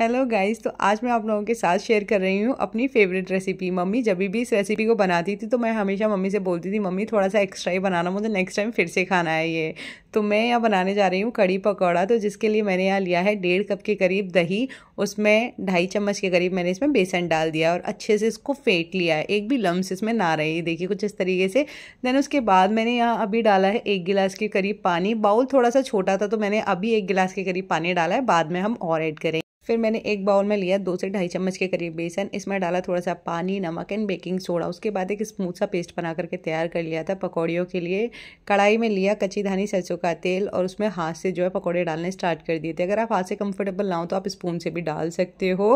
hello guys तो आज मैं आप लोगों के साथ शेयर कर रही हूँ अपनी फेवरेट रेसिपी मम्मी जब भी इस रेसिपी को बनाती थी तो मैं हमेशा मम्मी से बोलती थी मम्मी थोड़ा सा एक्स्ट्रा ही बनाना मुझे नेक्स्ट टाइम फिर से खाना है ये तो मैं यहाँ बनाने जा रही हूँ कड़ी पकौड़ा तो जिसके लिए मैंने यहाँ लिया है डेढ़ कप के करीब दही उसमें ढाई चम्मच के करीब मैंने इसमें बेसन डाल दिया और अच्छे से इसको फेंट लिया है एक भी लम्स इसमें ना रहे देखिए कुछ इस तरीके से देन उसके बाद मैंने यहाँ अभी डाला है एक गिलास के करीब पानी बाउल थोड़ा सा छोटा था तो मैंने अभी एक गिलास के करीब पानी डाला है बाद में हम और ऐड करें फिर मैंने एक बाउल में लिया दो से ढाई चम्मच के करीब बेसन इसमें डाला थोड़ा सा पानी नमक एंड बेकिंग सोडा उसके बाद एक स्मूथ सा पेस्ट बना करके तैयार कर लिया था पकौड़ियों के लिए कढ़ाई में लिया कच्ची धानी सरसों का तेल और उसमें हाथ से जो है पकौड़े डालने स्टार्ट कर दिए थे अगर आप हाथ से कम्फर्टेबल ना हो तो आप स्पून से भी डाल सकते हो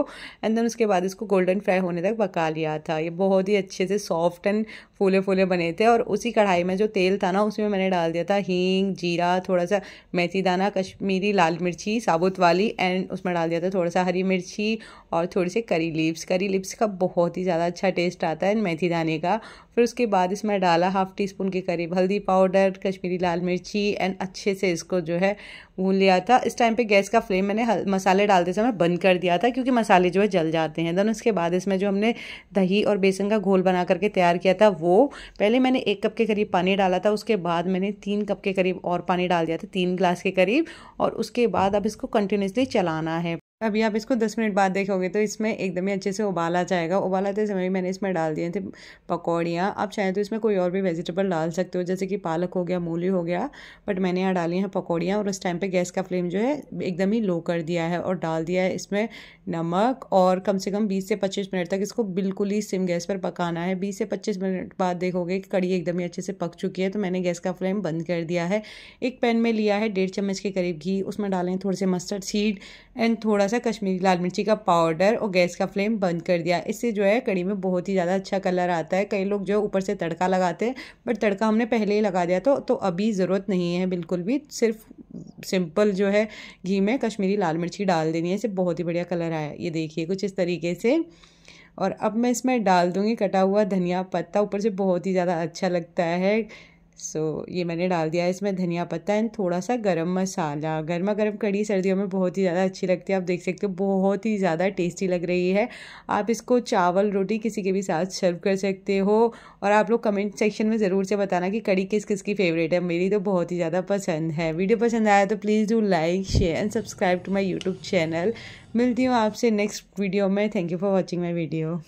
एंड देन उसके बाद इसको गोल्डन फ्राई होने तक पका लिया था ये बहुत ही अच्छे से सॉफ्ट एंड फूले फूले बने थे और उसी कढ़ाई में जो तेल था ना उसमें मैंने डाल दिया था हींग जीरा थोड़ा सा मेथी दाना कश्मीरी लाल मिर्ची साबुत वाली एंड उसमें डाल दिया था थोड़ा सा हरी मिर्ची और थोड़ी से करी लीव्स करी लीव्स का बहुत ही ज़्यादा अच्छा टेस्ट आता है मेथी दाने का फिर उसके बाद इसमें डाला हाफ़ टी स्पून के करीब हल्दी पाउडर कश्मीरी लाल मिर्ची एंड अच्छे से इसको जो है भून लिया था इस टाइम पे गैस का फ्लेम मैंने मसाले डालते समय बंद कर दिया था क्योंकि मसाले जो है जल जाते हैं देन उसके बाद इसमें जो हमने दही और बेसन का घोल बना करके तैयार किया था वो पहले मैंने एक कप के करीब पानी डाला था उसके बाद मैंने तीन कप के करीब और पानी डाल दिया था तीन ग्लास के करीब और उसके बाद अब इसको कंटिन्यूसली चलाना है अभी आप इसको दस मिनट बाद देखोगे तो इसमें एकदम ही अच्छे से उबाला जाएगा उबालाते समय मैंने इसमें डाल दिए थे पकौड़ियाँ आप चाहें तो इसमें कोई और भी वेजिटेबल डाल सकते हो जैसे कि पालक हो गया मूली हो गया बट मैंने यहाँ डाली हैं पकौड़ियाँ और उस टाइम पर गैस का फ्लेम जो है एकदम ही लो कर दिया है और डाल दिया है इसमें नमक और कम से कम बीस से पच्चीस मिनट तक इसको बिल्कुल ही सिम गैस पर पकाना है बीस से पच्चीस मिनट बाद देखोगे कि कड़ी एकदम ही अच्छे से पक चुकी है तो मैंने गैस का फ्लेम बंद कर दिया है एक पैन में लिया है डेढ़ चम्मच के करीब घी उसमें डालें थोड़े से मस्टर्ड सीड एंड थोड़ा सा कश्मीरी लाल मिर्ची का पाउडर और गैस का फ्लेम बंद कर दिया इससे जो है कड़ी में बहुत ही ज़्यादा अच्छा कलर आता है कई लोग जो है ऊपर से तड़का लगाते हैं बट तड़का हमने पहले ही लगा दिया तो तो अभी ज़रूरत नहीं है बिल्कुल भी सिर्फ सिंपल जो है घी में कश्मीरी लाल मिर्ची डाल देनी है इसे बहुत ही बढ़िया कलर आया ये देखिए कुछ इस तरीके से और अब मैं इसमें डाल दूँगी कटा हुआ धनिया पत्ता ऊपर से बहुत ही ज़्यादा अच्छा लगता है सो so, ये मैंने डाल दिया है इसमें धनिया पत्ता एंड थोड़ा सा गरम मसाला गर्मा गर्म कड़ी सर्दियों में बहुत ही ज़्यादा अच्छी लगती है आप देख सकते हो बहुत ही ज़्यादा टेस्टी लग रही है आप इसको चावल रोटी किसी के भी साथ सर्व कर सकते हो और आप लोग कमेंट सेक्शन में ज़रूर से बताना कि कड़ी किस किस की फेवरेट है मेरी तो बहुत ही ज़्यादा पसंद है वीडियो पसंद आया तो please do like share and subscribe to my YouTube channel मिलती हूँ आपसे नेक्स्ट वीडियो में thank you for watching my video